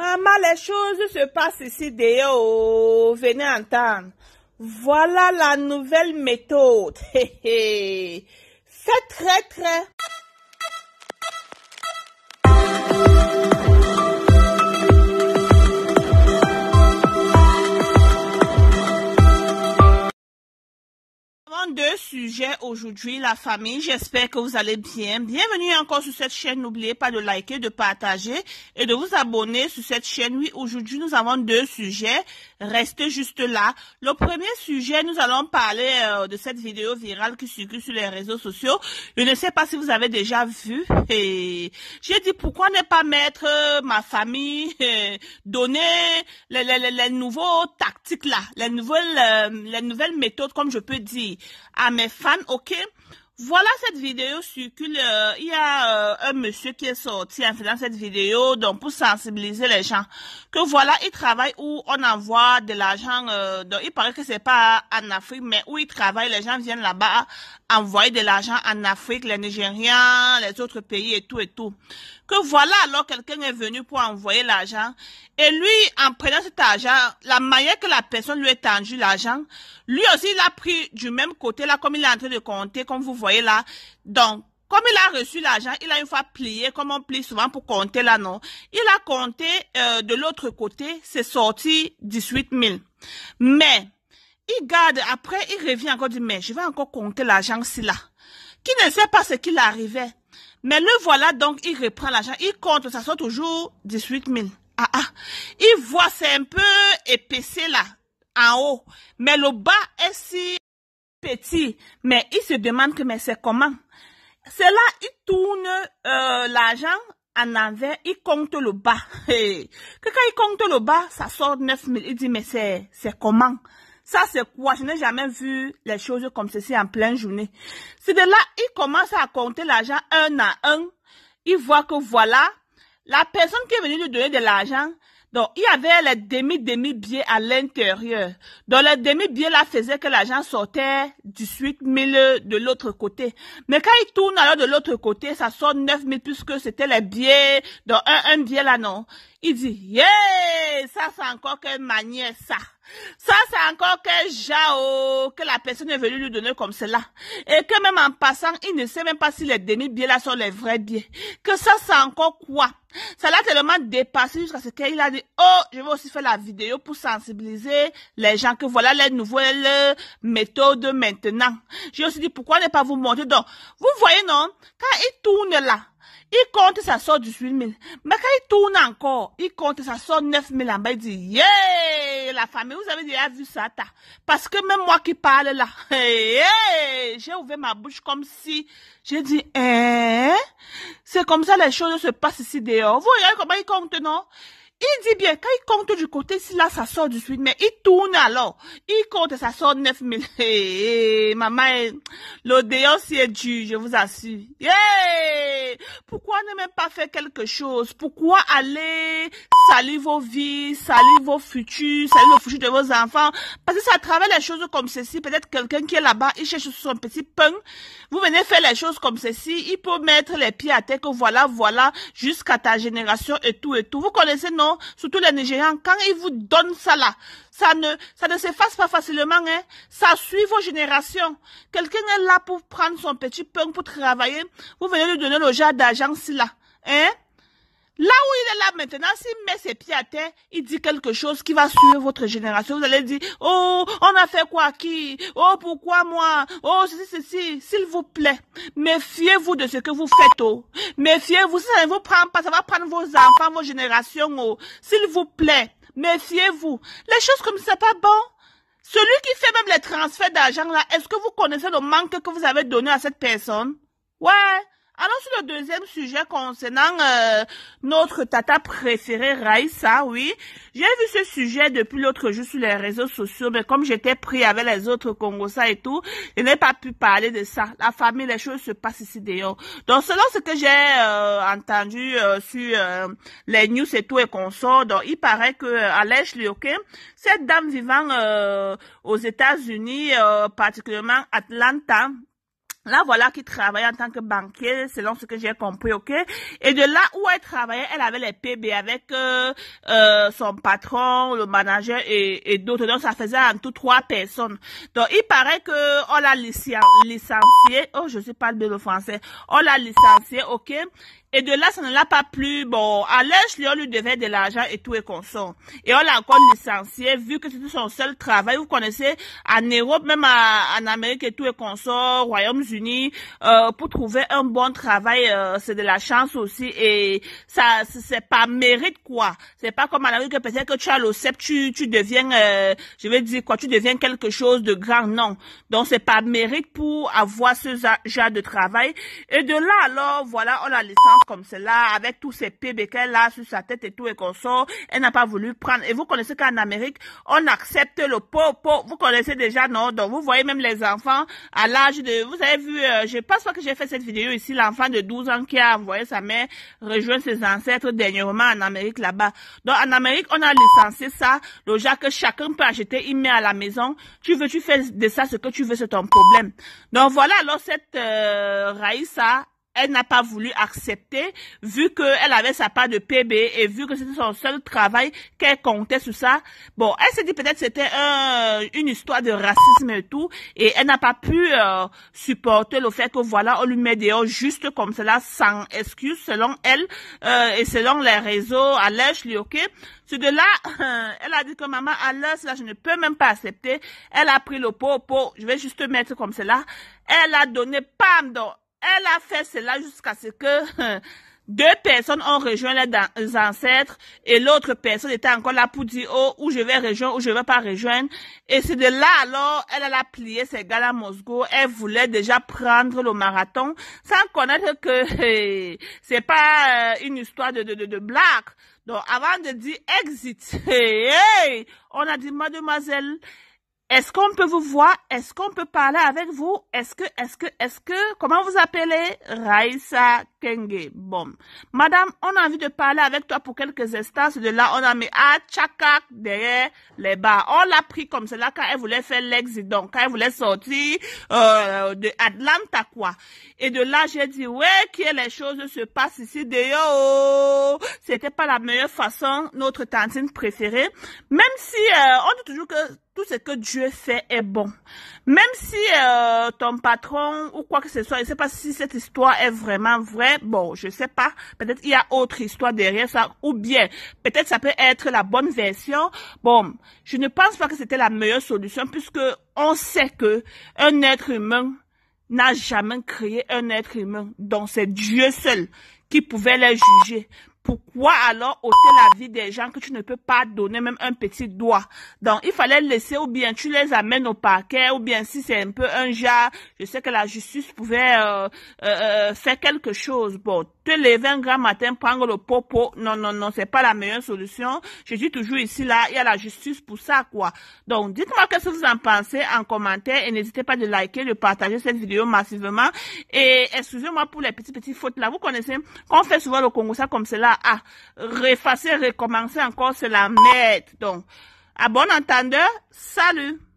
Maman, les choses se passent ici dehors. Venez entendre. Voilà la nouvelle méthode. Faites très très. sujet aujourd'hui, la famille. J'espère que vous allez bien. Bienvenue encore sur cette chaîne. N'oubliez pas de liker, de partager et de vous abonner sur cette chaîne. Oui, aujourd'hui, nous avons deux sujets. Restez juste là. Le premier sujet, nous allons parler euh, de cette vidéo virale qui circule sur les réseaux sociaux. Je ne sais pas si vous avez déjà vu. j'ai dit pourquoi ne pas mettre euh, ma famille, euh, donner les, les, nouveaux tactiques là, les nouvelles, les nouvelles méthodes, comme je peux dire, mes fans, ok voilà cette vidéo sur euh, il y a euh, un monsieur qui est sorti en faisant cette vidéo, donc pour sensibiliser les gens que voilà, il travaille où on envoie de l'argent. Euh, donc il paraît que c'est pas en Afrique, mais où il travaille, les gens viennent là-bas envoyer de l'argent en Afrique, les Nigériens, les autres pays et tout et tout. Que voilà alors quelqu'un est venu pour envoyer l'argent et lui, en prenant cet argent, la manière que la personne lui a tendu l'argent, lui aussi il a pris du même côté là comme il est en train de compter, comme vous voyez là. Donc, comme il a reçu l'argent, il a une fois plié, comme on plie souvent pour compter là, non. Il a compté euh, de l'autre côté, c'est sorti 18 000. Mais il garde, après il revient encore, dit, mais je vais encore compter l'argent si là. Qui ne sait pas ce qu'il arrivait. Mais le voilà donc, il reprend l'argent, il compte, ça sort toujours 18 000. Ah ah, il voit, c'est un peu épaissé là, en haut. Mais le bas est si petit. Mais il se demande que, mais c'est comment? C'est là, il tourne euh, l'argent en envers, il compte le bas. que quand il compte le bas, ça sort 9 000. Il dit, mais c'est comment ça, c'est quoi Je n'ai jamais vu les choses comme ceci en pleine journée. C'est de là, il commence à compter l'argent un à un. Il voit que voilà, la personne qui est venue lui donner de l'argent, donc, il y avait les demi-demi-billets à l'intérieur. Donc, les demi-billets là faisaient que l'argent sortait du suite, 000 de l'autre côté. Mais quand il tourne alors de l'autre côté, ça sort 9 000 puisque c'était les billets, donc un, un là non. Il dit, yeah, ça c'est encore qu'une manière ça. Ça, c'est encore que Jao, que la personne est venue lui donner comme cela. Et que même en passant, il ne sait même pas si les demi biens là sont les vrais dieux Que ça, c'est encore quoi? Ça l'a tellement dépassé jusqu'à ce qu'il a dit, oh, je vais aussi faire la vidéo pour sensibiliser les gens que voilà les nouvelles méthodes maintenant. J'ai aussi dit, pourquoi ne pas vous montrer? Donc, vous voyez, non? Quand il tourne là, il compte, ça sort 18 000. Mais quand il tourne encore, il compte, ça sort 9 000 en bas. Il dit, yeah, la famille, vous avez déjà vu ça, ta. Parce que même moi qui parle là, yeah, j'ai ouvert ma bouche comme si, j'ai dit, eh, c'est comme ça les choses se passent ici dehors. Vous voyez comment il compte, non? Il dit bien, quand il compte du côté, si là, ça sort du suite. mais il tourne alors. Il compte et ça sort 9000. Hé, hey, hey, maman, l'odéon, est je vous assure. Yeah! Pourquoi ne même pas faire quelque chose? Pourquoi aller saluer vos vies, Saluer vos futurs, Saluer le futur de vos enfants? Parce que ça travaille les choses comme ceci. Peut-être quelqu'un qui est là-bas, il cherche son petit pain. Vous venez faire les choses comme ceci. Il peut mettre les pieds à terre que voilà, voilà, jusqu'à ta génération et tout et tout. Vous connaissez, non? surtout les Nigérians, quand ils vous donnent ça là, ça ne, ça ne s'efface pas facilement, hein. Ça suit vos générations. Quelqu'un est là pour prendre son petit pain pour travailler. Vous venez lui donner le genre d'agence là. Hein? Là où il est là maintenant, s'il met ses pieds à terre, il dit quelque chose qui va suivre votre génération. Vous allez dire, oh, on a fait quoi qui Oh, pourquoi moi Oh, ceci, ceci. S'il vous plaît, méfiez-vous de ce que vous faites. Oh. Méfiez-vous, ça ne vous prend pas, ça va prendre vos enfants, vos générations. Oh. S'il vous plaît, méfiez-vous. Les choses comme ça, pas bon. Celui qui fait même les transferts d'argent là, est-ce que vous connaissez le manque que vous avez donné à cette personne Ouais. Alors sur le deuxième sujet concernant euh, notre tata préférée Raïssa, oui, j'ai vu ce sujet depuis l'autre jour sur les réseaux sociaux, mais comme j'étais pris avec les autres Congosa et tout, je n'ai pas pu parler de ça. La famille, les choses se passent ici d'ailleurs. Donc selon ce que j'ai euh, entendu euh, sur les news et tout et consorts, donc il paraît que Alèche cette dame vivant aux États-Unis, particulièrement Atlanta, Là, voilà qui travaillait en tant que banquier, selon ce que j'ai compris, ok. Et de là où elle travaillait, elle avait les PB avec euh, euh, son patron, le manager et, et d'autres. Donc, ça faisait en tout trois personnes. Donc, il paraît que on l'a licencié. Oh, je sais pas le français. On l'a licencié, ok. Et de là, ça ne l'a pas plu. Bon, à l'âge, on lui devait de l'argent et tout et consort. Et on l'a encore licencié, vu que c'était son seul travail. Vous connaissez, en Europe, même en Amérique et tout et consort, Royaume-Uni, euh, pour trouver un bon travail, euh, c'est de la chance aussi. Et ça, c'est pas mérite, quoi. C'est pas comme en Amérique que que tu as le tu, tu deviens, euh, je vais dire quoi, tu deviens quelque chose de grand. Non. Donc, c'est pas mérite pour avoir ce genre de travail. Et de là, alors, voilà, on l'a licencié comme cela, avec tous ces qu'elle là sur sa tête et tout et qu'on sort, elle n'a pas voulu prendre. Et vous connaissez qu'en Amérique, on accepte le pot, pot. Vous connaissez déjà, non? Donc vous voyez même les enfants à l'âge de, vous avez vu, euh, je pense pas que j'ai fait cette vidéo ici, l'enfant de 12 ans qui a envoyé sa mère rejoindre ses ancêtres dernièrement en Amérique là-bas. Donc en Amérique, on a licencié ça, le genre que chacun peut acheter, il met à la maison. Tu veux, tu fais de ça ce que tu veux, c'est ton problème. Donc voilà, alors cette euh, Raïssa, elle n'a pas voulu accepter vu qu'elle avait sa part de PB et vu que c'était son seul travail qu'elle comptait sur ça. Bon, elle s'est dit peut-être c'était une histoire de racisme et tout et elle n'a pas pu euh, supporter le fait que voilà, on lui met dehors juste comme cela sans excuse selon elle euh, et selon les réseaux à lui, ok C'est de là, elle a dit que maman, à je ne peux même pas accepter. Elle a pris le pot, je vais juste mettre comme cela. Elle a donné, pam, elle a fait cela jusqu'à ce que deux personnes ont rejoint les ancêtres et l'autre personne était encore là pour dire oh où je vais rejoindre ou je vais pas rejoindre et c'est de là alors elle, a plié ses gars à Moscou elle voulait déjà prendre le marathon sans connaître que c'est pas euh, une histoire de de de, blague donc avant de dire exit on a dit mademoiselle est-ce qu'on peut vous voir? Est-ce qu'on peut parler avec vous? Est-ce que, est-ce que, est-ce que, comment vous appelez? Raissa Bon. Madame, on a envie de parler avec toi pour quelques instants. De là, on a mis à tchakak derrière les bars. On l'a pris comme cela quand elle voulait faire l'exit. Donc, quand elle voulait sortir euh, de Atlanta, quoi. Et de là, j'ai dit, ouais, que les choses se passent ici d'ailleurs. C'était pas la meilleure façon, notre tantine préférée. Même si euh, on dit toujours que tout ce que Dieu fait est bon. Même si euh, ton patron ou quoi que ce soit, je sais pas si cette histoire est vraiment vraie, bon, je ne sais pas. Peut-être qu'il y a autre histoire derrière ça, ou bien peut-être ça peut être la bonne version. Bon, je ne pense pas que c'était la meilleure solution puisque on sait que un être humain n'a jamais créé un être humain. Donc c'est Dieu seul qui pouvait les juger pourquoi alors ôter la vie des gens que tu ne peux pas donner même un petit doigt Donc, il fallait laisser ou bien tu les amènes au parquet ou bien si c'est un peu un genre, je sais que la justice pouvait euh, euh, euh, faire quelque chose. Bon, les lever un grand matin, prendre le popo. Non, non, non, c'est pas la meilleure solution. Je suis toujours ici, là, il y a la justice pour ça, quoi. Donc, dites-moi qu'est-ce que vous en pensez en commentaire et n'hésitez pas de liker, de partager cette vidéo massivement. Et excusez-moi pour les petites, petites fautes là. Vous connaissez, qu'on fait souvent le Congo, ça comme cela, ah, refacer, recommencer encore, cela la merde. Donc, à bon entendeur, salut!